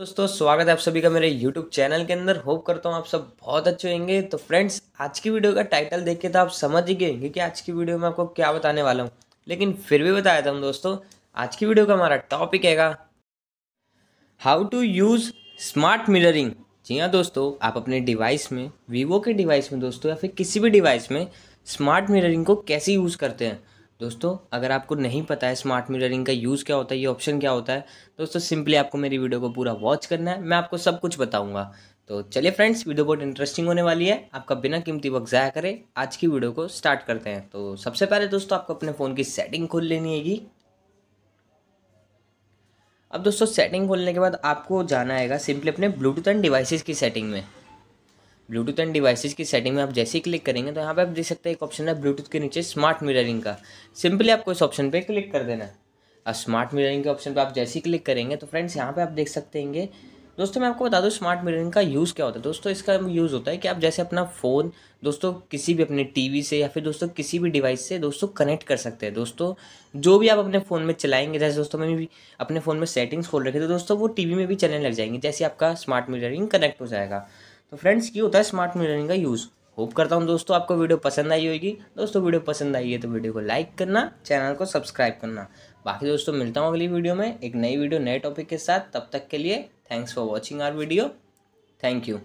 दोस्तों स्वागत है आप सभी का मेरे YouTube चैनल के अंदर होप करता हूँ आप सब बहुत अच्छे होंगे तो फ्रेंड्स आज की वीडियो का टाइटल देख के तो आप समझ ही गए कि आज की वीडियो में आपको क्या बताने वाला हूँ लेकिन फिर भी बताया था हम दोस्तों आज की वीडियो का हमारा टॉपिक हैगा how to use smart mirroring जी हाँ दोस्तों आप अपने डिवाइस में वीवो के डिवाइस में दोस्तों या फिर किसी भी डिवाइस में स्मार्ट मिररिंग को कैसे यूज़ करते हैं दोस्तों अगर आपको नहीं पता है स्मार्ट मीटरिंग का यूज़ क्या होता है ये ऑप्शन क्या होता है दोस्तों सिंपली आपको मेरी वीडियो को पूरा वॉच करना है मैं आपको सब कुछ बताऊंगा तो चलिए फ्रेंड्स वीडियो बहुत इंटरेस्टिंग होने वाली है आपका बिना कीमती वक्त ज़ाया करें आज की वीडियो को स्टार्ट करते हैं तो सबसे पहले दोस्तों आपको अपने फ़ोन की सेटिंग खोल लेनी है अब दोस्तों सेटिंग खोलने के बाद आपको जाना आएगा सिंपली अपने ब्लूटूथ एंड डिवाइसेस की सेटिंग में ब्लूटूथ एंड डिवाइसेस की सेटिंग में आप जैसे ही क्लिक करेंगे तो यहाँ पे आप देख सकते हैं एक ऑप्शन है ब्लूटूथ के नीचे स्मार्ट मिररिंग का सिंपली आपको इस ऑप्शन पे क्लिक कर देना है स्मार्ट मिररिंग के ऑप्शन पे आप जैसे ही क्लिक करेंगे तो फ्रेंड्स यहाँ पे आप देख सकते हैं दोस्तों मैं आपको बता दूँ स्मार्ट मिररिंग का यूज़ क्या होता है दोस्तों इसका यूज़ होता है कि आप जैसे अपना फ़ोन दोस्तों किसी भी अपने टी से या फिर दोस्तों किसी भी डिवाइस से दोस्तों कनेक्ट कर सकते हैं दोस्तों जो भी आप अपने फ़ोन में चलाएंगे जैसे दोस्तों मैंने भी अपने फ़ोन में सेटिंग्स खोल रखे तो दोस्तों वो टी में भी चलने लग जाएंगे जैसे आपका स्मार्ट मिररिंग कनेक्ट हो जाएगा तो फ्रेंड्स ये होता है स्मार्ट मीटरिंग का यूज़ होप करता हूँ दोस्तों आपको वीडियो पसंद आई होगी दोस्तों वीडियो पसंद आई है तो वीडियो को लाइक करना चैनल को सब्सक्राइब करना बाकी दोस्तों मिलता हूँ अगली वीडियो में एक नई वीडियो नए टॉपिक के साथ तब तक के लिए thanks for watching our video thank you